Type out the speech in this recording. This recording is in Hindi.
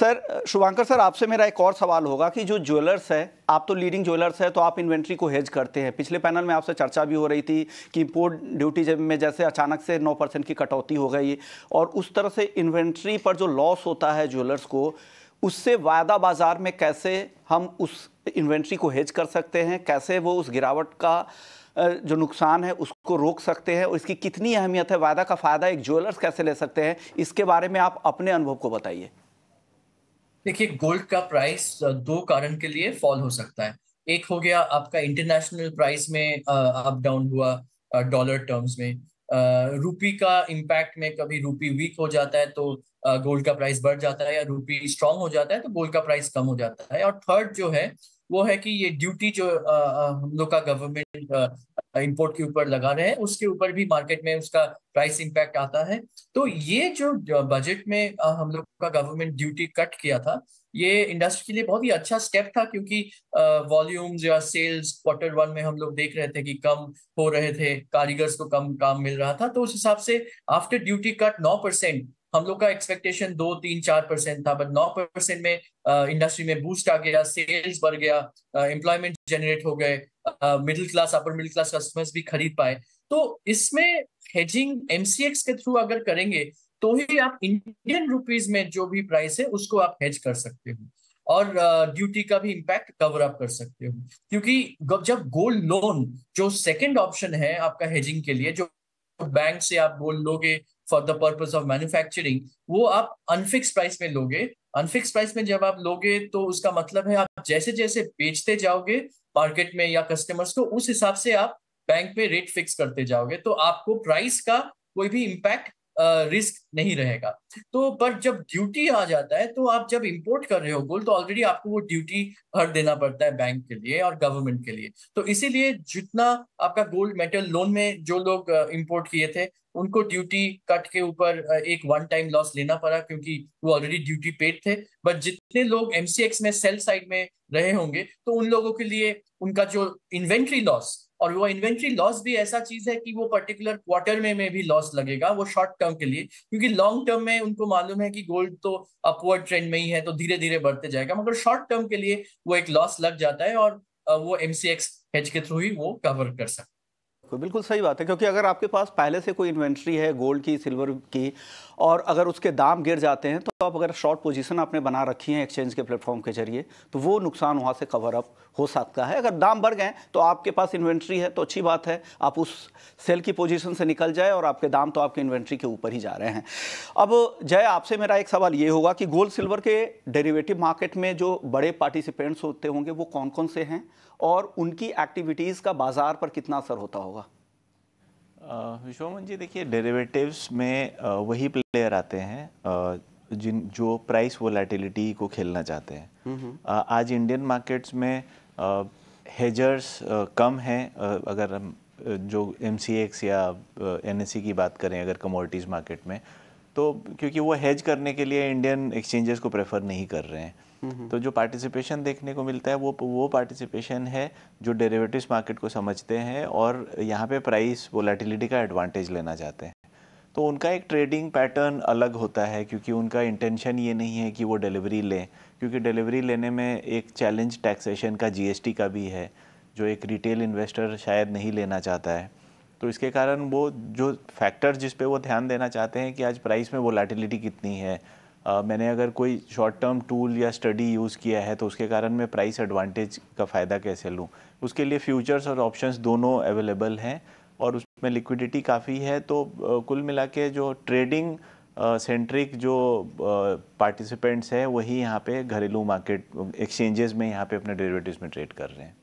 सर शुभांकर सर आपसे मेरा एक और सवाल होगा कि जो ज्वेलर्स है आप तो लीडिंग ज्वेलर्स है तो आप इन्वेंट्री को हेज करते हैं पिछले पैनल में आपसे चर्चा भी हो रही थी कि इम्पोर्ट ड्यूटी जब में जैसे अचानक से 9 परसेंट की कटौती हो गई और उस तरह से इन्वेंट्री पर जो लॉस होता है ज्वेलर्स को उससे वायदा बाज़ार में कैसे हम उस इन्वेंट्री को हेज कर सकते हैं कैसे वो उस गिरावट का जो नुकसान है उसको रोक सकते हैं और इसकी कितनी अहमियत है वायदा का फ़ायदा एक ज्वेलर्स कैसे ले सकते हैं इसके बारे में आप अपने अनुभव को बताइए देखिए गोल्ड का प्राइस दो कारण के लिए फॉल हो सकता है एक हो गया आपका इंटरनेशनल प्राइस में अप डाउन हुआ डॉलर टर्म्स में रूपी का इम्पैक्ट में कभी रूपी वीक हो जाता है तो गोल्ड का प्राइस बढ़ जाता है या रूपी स्ट्रांग हो जाता है तो गोल्ड का प्राइस कम हो जाता है और थर्ड जो है वो है कि ये ड्यूटी जो हम लोग का गवर्नमेंट इंपोर्ट के ऊपर लगा रहे हैं उसके ऊपर भी मार्केट में उसका प्राइस इम्पैक्ट आता है तो ये जो बजट में हम लोग का गवर्नमेंट ड्यूटी कट किया था ये इंडस्ट्री के लिए बहुत ही अच्छा स्टेप था क्योंकि वॉल्यूम्स या सेल्स क्वार्टर वन में हम लोग देख रहे थे कि कम हो रहे थे कारीगर्स को कम काम मिल रहा था तो उस हिसाब से आफ्टर ड्यूटी कट नौ परसेंट हम लोग का एक्सपेक्टेशन दो तीन चार परसेंट था बट नौ परसेंट में इंडस्ट्री में बूस्ट आ गया सेल्स बढ़ गया एम्प्लॉयमेंट जनरेट हो गए middle class upper middle class customers भी खरीद पाए तो इसमें हेजिंग एमसीएक्स के थ्रू अगर करेंगे तो ही आप इंडियन रुपीज में जो भी प्राइस है उसको आप हेज कर सकते हो और ड्यूटी का भी इम्पैक्ट कवर अप कर सकते हो क्योंकि जब गोल्ड लोन जो सेकंड ऑप्शन है आपका हेजिंग के लिए जो बैंक से आप गोल्ड लोगे for the purpose of manufacturing वो आप अनफिक्स प्राइस में लोगे अनफिक्स प्राइस में जब आप लोगे तो उसका मतलब है आप जैसे जैसे बेचते जाओगे मार्केट में या कस्टमर्स को उस हिसाब से आप बैंक में रेट फिक्स करते जाओगे तो आपको प्राइस का कोई भी इम्पैक्ट रिस्क नहीं रहेगा तो पर जब ड्यूटी आ जाता है तो आप जब इंपोर्ट कर रहे हो गोल्ड तो ऑलरेडी आपको वो ड्यूटी भर देना पड़ता है बैंक के लिए और गवर्नमेंट के लिए तो इसीलिए जितना आपका गोल्ड मेटल लोन में जो लोग इम्पोर्ट किए थे उनको ड्यूटी कट के ऊपर एक वन टाइम लॉस लेना पड़ा क्योंकि वो ऑलरेडी ड्यूटी पेड थे बट जितने लोग एमसीएक्स में सेल साइड में रहे होंगे तो उन लोगों के लिए उनका जो इन्वेंट्री लॉस और वो इन्वेंट्री लॉस भी ऐसा चीज है कि वो पर्टिकुलर क्वार्टर में में भी लॉस लगेगा वो शॉर्ट टर्म के लिए क्योंकि लॉन्ग टर्म में उनको मालूम है कि गोल्ड तो अपवर्ड ट्रेंड में ही है तो धीरे धीरे बढ़ते जाएगा मगर शॉर्ट टर्म के लिए वो एक लॉस लग जाता है और वो एमसीएक्स हेज के थ्रू ही वो कवर कर सकते बिल्कुल सही बात है क्योंकि अगर आपके पास पहले से कोई इन्वेंट्री है गोल्ड की सिल्वर की और अगर उसके दाम गिर जाते हैं तो आप अगर शॉर्ट पोजीशन आपने बना रखी है एक्सचेंज के प्लेटफॉर्म के जरिए तो वो नुकसान वहाँ से कवर अप हो सकता है अगर दाम बढ़ गए तो आपके पास इन्वेंट्री है तो अच्छी बात है आप उस सेल की पोजिशन से निकल जाए और आपके दाम तो आपके इन्वेंट्री के ऊपर ही जा रहे हैं अब जय आपसे मेरा एक सवाल ये होगा कि गोल्ड सिल्वर के डेरीवेटिव मार्केट में जो बड़े पार्टिसिपेंट्स होते होंगे वो कौन कौन से हैं और उनकी एक्टिविटीज़ का बाजार पर कितना असर होता होगा विश्वमन जी देखिए डेरिवेटिव्स में वही प्लेयर आते हैं जिन जो प्राइस वोलेटिलिटी को खेलना चाहते हैं हम्म, हम्म। आज इंडियन मार्केट्स में हेजर्स कम हैं अगर हम जो एम या एन e की बात करें अगर कमोडिटीज़ मार्केट में तो क्योंकि वो हेज करने के लिए इंडियन एक्सचेंजेस को प्रेफर नहीं कर रहे हैं तो जो पार्टिसिपेशन देखने को मिलता है वो वो पार्टिसिपेशन है जो डेरिवेटिव्स मार्केट को समझते हैं और यहाँ पे प्राइस वोलेटिलिटी का एडवांटेज लेना चाहते हैं तो उनका एक ट्रेडिंग पैटर्न अलग होता है क्योंकि उनका इंटेंशन ये नहीं है कि वो डिलीवरी लें क्योंकि डिलीवरी लेने में एक चैलेंज टैक्सेशन का जीएसटी का भी है जो एक रिटेल इन्वेस्टर शायद नहीं लेना चाहता है तो इसके कारण वो जो फैक्टर जिस पे वो ध्यान देना चाहते हैं कि आज प्राइस में लैटिलिटी कितनी है आ, मैंने अगर कोई शॉर्ट टर्म टूल या स्टडी यूज़ किया है तो उसके कारण मैं प्राइस एडवांटेज का फ़ायदा कैसे लूँ उसके लिए फ्यूचर्स और ऑप्शंस दोनों अवेलेबल हैं और उसमें लिक्विडिटी काफ़ी है तो कुल मिला के जो ट्रेडिंग सेंट्रिक जो पार्टिसिपेंट्स हैं वही यहाँ पे घरेलू मार्केट एक्सचेंजेस में यहाँ पे अपने डेरिवेटिव्स में ट्रेड कर रहे हैं